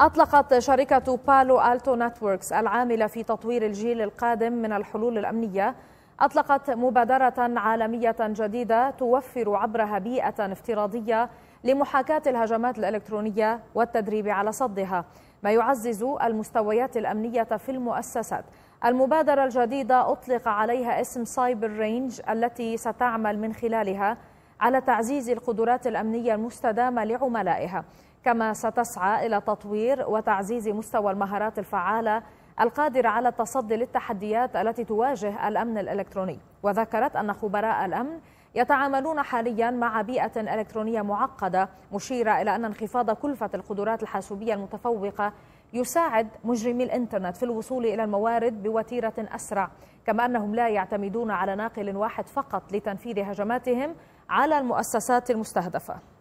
أطلقت شركة بالو ألتو نتوركس العاملة في تطوير الجيل القادم من الحلول الأمنية أطلقت مبادرة عالمية جديدة توفر عبرها بيئة افتراضية لمحاكاة الهجمات الإلكترونية والتدريب على صدها ما يعزز المستويات الأمنية في المؤسسات المبادرة الجديدة أطلق عليها اسم سايبر رينج التي ستعمل من خلالها على تعزيز القدرات الأمنية المستدامة لعملائها كما ستسعى إلى تطوير وتعزيز مستوى المهارات الفعالة القادرة على التصدي للتحديات التي تواجه الأمن الإلكتروني وذكرت أن خبراء الأمن يتعاملون حاليا مع بيئة إلكترونية معقدة مشيرة إلى أن انخفاض كلفة القدرات الحاسوبية المتفوقة يساعد مجرمي الإنترنت في الوصول إلى الموارد بوتيرة أسرع كما أنهم لا يعتمدون على ناقل واحد فقط لتنفيذ هجماتهم على المؤسسات المستهدفة